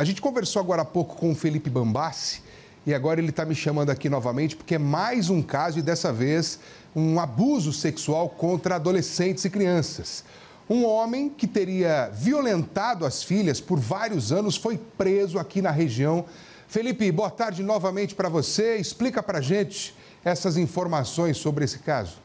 A gente conversou agora há pouco com o Felipe Bambassi e agora ele está me chamando aqui novamente porque é mais um caso e dessa vez um abuso sexual contra adolescentes e crianças. Um homem que teria violentado as filhas por vários anos foi preso aqui na região. Felipe, boa tarde novamente para você. Explica para gente essas informações sobre esse caso.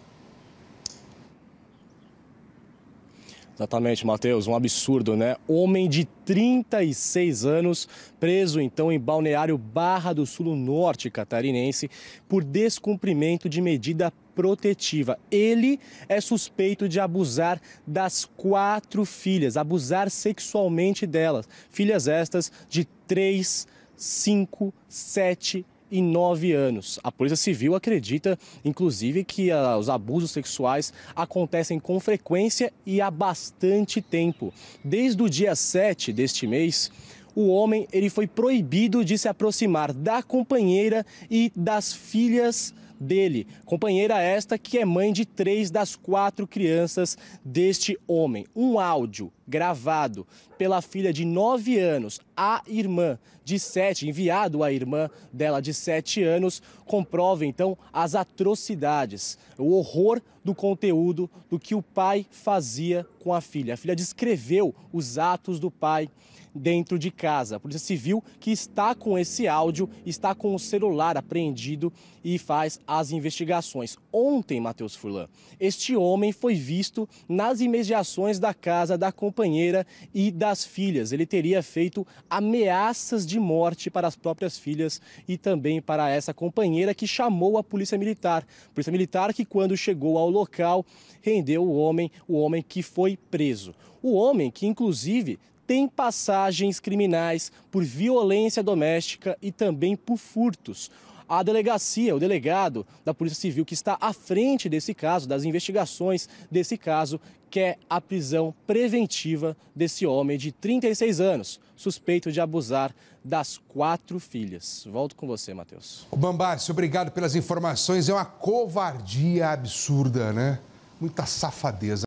Exatamente, Matheus, um absurdo, né? Homem de 36 anos, preso então em Balneário Barra do Sul, norte catarinense, por descumprimento de medida protetiva. Ele é suspeito de abusar das quatro filhas, abusar sexualmente delas. Filhas estas de 3, 5, 7 9 anos. A Polícia Civil acredita, inclusive, que os abusos sexuais acontecem com frequência e há bastante tempo. Desde o dia 7 deste mês, o homem ele foi proibido de se aproximar da companheira e das filhas dele. Companheira esta que é mãe de três das quatro crianças deste homem. Um áudio gravado pela filha de nove anos a irmã de 7, enviado à irmã dela de 7 anos, comprova então as atrocidades, o horror do conteúdo do que o pai fazia com a filha. A filha descreveu os atos do pai dentro de casa. A Polícia Civil que está com esse áudio, está com o celular apreendido e faz as investigações. Ontem, Matheus Furlan, este homem foi visto nas imediações da casa da companheira e das filhas. Ele teria feito ameaças de morte para as próprias filhas e também para essa companheira que chamou a polícia militar. Polícia militar que, quando chegou ao local, rendeu o homem, o homem que foi preso. O homem que, inclusive, tem passagens criminais por violência doméstica e também por furtos. A delegacia, o delegado da Polícia Civil que está à frente desse caso, das investigações desse caso, quer a prisão preventiva desse homem de 36 anos, suspeito de abusar das quatro filhas. Volto com você, Matheus. Bambárcio, obrigado pelas informações. É uma covardia absurda, né? Muita safadeza.